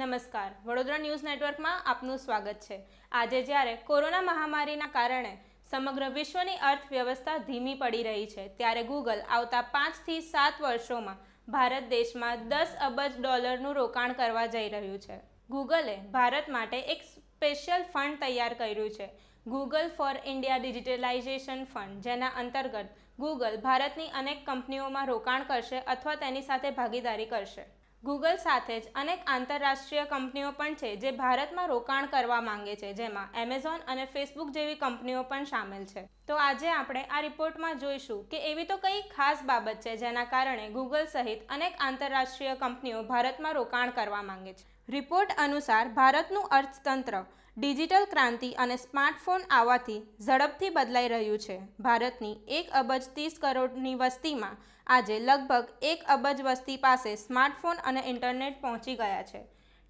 નમસ્કાર વડોદરા ન્યૂઝ નેટવર્કમાં આપનું સ્વાગત છે આજે જ્યારે કોરોના મહામારીના કારણે સમગ્ર વિશ્વની અર્થવ્યવસ્થા ધીમી પડી રહી છે ત્યારે ગૂગલ આવતા પાંચથી સાત વર્ષોમાં ભારત દેશમાં દસ અબજ ડોલરનું રોકાણ કરવા જઈ રહ્યું છે ગૂગલે ભારત માટે એક સ્પેશિયલ ફંડ તૈયાર કર્યું છે Google for India digitalization fund જેના અંતર્ગત ગૂગલ ભારતની અનેક કંપનીઓમાં રોકાણ કરશે અથવા તેની સાથે ભાગીદારી કરશે ગૂગલ સાથે જ અનેક આંતરરાષ્ટ્રીય કંપનીઓ પણ છે જે ભારતમાં રોકાણ કરવા માંગે છે જેમાં એમેઝોન અને ફેસબુક જેવી કંપનીઓ પણ સામેલ છે તો આજે આપણે આ રિપોર્ટમાં જોઈશું કે એવી તો કઈ ખાસ બાબત છે જેના કારણે ગૂગલ સહિત અનેક આંતરરાષ્ટ્રીય કંપનીઓ ભારતમાં રોકાણ કરવા માંગે છે રિપોર્ટ અનુસાર ભારતનું અર્થતંત્ર ડિજિટલ ક્રાંતિ અને સ્માર્ટફોન આવવાથી ઝડપથી બદલાઈ રહ્યું છે ભારતની એક અબજ ત્રીસ કરોડની વસ્તીમાં આજે લગભગ એક અબજ વસ્તી પાસે સ્માર્ટફોન અને ઇન્ટરનેટ પહોંચી ગયા છે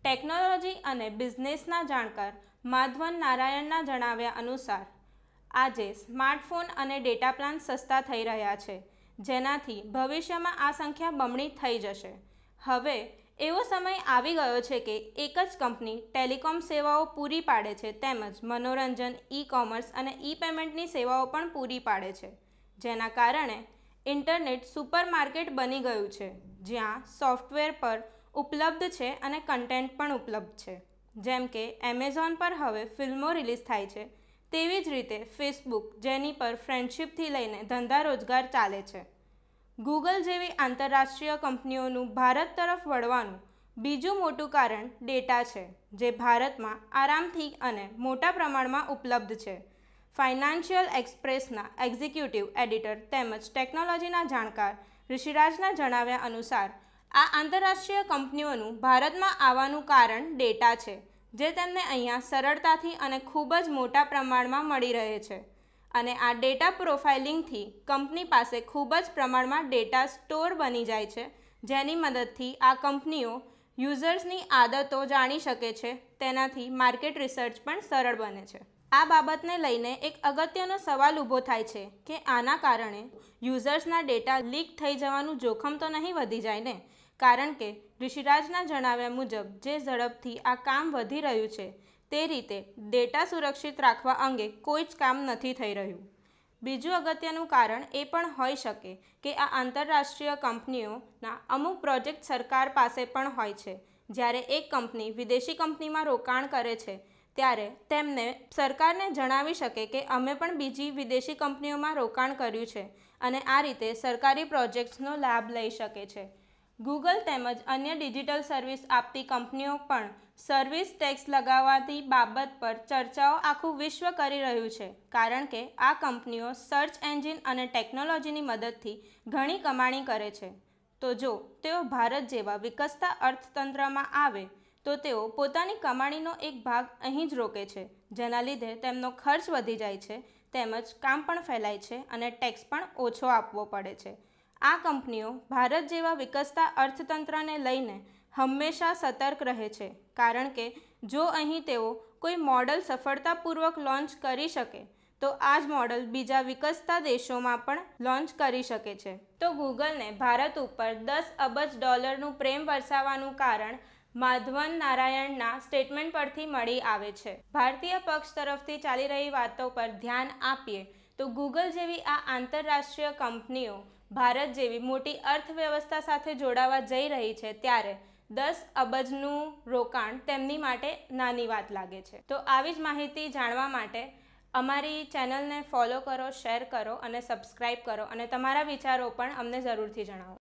ટેકનોલોજી અને બિઝનેસના જાણકાર માધવન નારાયણના જણાવ્યા અનુસાર આજે સ્માર્ટફોન અને ડેટા પ્લાન સસ્તા થઈ રહ્યા છે જેનાથી ભવિષ્યમાં આ સંખ્યા બમણી થઈ જશે હવે એવો સમય આવી ગયો છે કે એક જ કંપની ટેલિકોમ સેવાઓ પૂરી પાડે છે તેમજ મનોરંજન ઈ કોમર્સ અને ઈ પેમેન્ટની સેવાઓ પણ પૂરી પાડે છે જેના કારણે ઇન્ટરનેટ સુપરમાર્કેટ બની ગયું છે જ્યાં સોફ્ટવેર પર ઉપલબ્ધ છે અને કન્ટેન્ટ પણ ઉપલબ્ધ છે જેમ કે એમેઝોન પર હવે ફિલ્મો રિલીઝ થાય છે તેવી જ રીતે ફેસબુક જેની પર ફ્રેન્ડશીપથી લઈને ધંધા રોજગાર ચાલે છે ગૂગલ જેવી આંતરરાષ્ટ્રીય કંપનીઓનું ભારત તરફ વળવાનું બીજું મોટું કારણ ડેટા છે જે ભારતમાં આરામથી અને મોટા પ્રમાણમાં ઉપલબ્ધ છે ફાઇનાન્શિયલ એક્સપ્રેસના એક્ઝિક્યુટિવ એડિટર તેમજ ટેકનોલોજીના જાણકાર ઋષિરાજના જણાવ્યા અનુસાર આ આંતરરાષ્ટ્રીય કંપનીઓનું ભારતમાં આવવાનું કારણ ડેટા છે જે તેમને અહીંયા સરળતાથી અને ખૂબ જ મોટા પ્રમાણમાં મળી રહે છે અને આ ડેટા પ્રોફાઇલિંગથી કંપની પાસે ખૂબ જ પ્રમાણમાં ડેટા સ્ટોર બની જાય છે જેની મદદથી આ કંપનીઓ યુઝર્સની આદતો જાણી શકે છે તેનાથી માર્કેટ રિસર્ચ પણ સરળ બને છે આ બાબતને લઈને એક અગત્યનો સવાલ ઊભો થાય છે કે આના કારણે યુઝર્સના ડેટા લીક થઈ જવાનું જોખમ તો નહીં વધી જાય ને કારણ કે ઋષિરાજના જણાવ્યા મુજબ જે ઝડપથી આ કામ વધી રહ્યું છે તે રીતે ડેટા સુરક્ષિત રાખવા અંગે કોઈ જ કામ નથી થઈ રહ્યું બીજું અગત્યનું કારણ એ પણ હોઈ શકે કે આ આંતરરાષ્ટ્રીય કંપનીઓના અમુક પ્રોજેક્ટ સરકાર પાસે પણ હોય છે જ્યારે એક કંપની વિદેશી કંપનીમાં રોકાણ કરે છે ત્યારે તેમને સરકારને જણાવી શકે કે અમે પણ બીજી વિદેશી કંપનીઓમાં રોકાણ કર્યું છે અને આ રીતે સરકારી પ્રોજેક્ટ્સનો લાભ લઈ શકે છે ગૂગલ તેમજ અન્ય ડિજિટલ સર્વિસ આપતી કંપનીઓ પણ સર્વિસ ટેક્સ લગાવવાથી બાબત પર ચર્ચાઓ આખું વિશ્વ કરી રહ્યું છે કારણ કે આ કંપનીઓ સર્ચ એન્જિન અને ટેકનોલોજીની મદદથી ઘણી કમાણી કરે છે તો જો તેઓ ભારત જેવા વિકસતા અર્થતંત્રમાં આવે તો તેઓ પોતાની કમાણીનો એક ભાગ અહીં જ રોકે છે જેના લીધે તેમનો ખર્ચ વધી જાય છે તેમજ કામ પણ ફેલાય છે અને ટેક્સ પણ ઓછો આપવો પડે છે આ કંપનીઓ ભારત જેવા વિકસતા અર્થતંત્રને લઈને હંમેશા સતર્ક રહે છે કારણ કે જો અહીં તેઓ કોઈ મોડલ સફળતાપૂર્વક લોન્ચ કરી શકે તો આ જ મોડલ બીજા વિકસતા દેશોમાં પણ લોન્ચ કરી શકે છે તો ગૂગલને ભારત ઉપર દસ અબજ ડોલરનું પ્રેમ વરસાવવાનું કારણ માધવન નારાયણના સ્ટેટમેન્ટ પરથી મળી આવે છે ભારતીય પક્ષ તરફથી ચાલી રહી વાતો પર ધ્યાન આપીએ તો ગૂગલ જેવી આ આંતરરાષ્ટ્રીય કંપનીઓ ભારત જેવી મોટી અર્થવ્યવસ્થા સાથે જોડાવા જઈ રહી છે ત્યારે દસ અબજનું રોકાણ તેમની માટે નાની વાત લાગે છે તો આવી જ માહિતી જાણવા માટે અમારી ચેનલને ફોલો કરો શેર કરો અને સબસ્ક્રાઈબ કરો અને તમારા વિચારો પણ અમને જરૂરથી જણાવો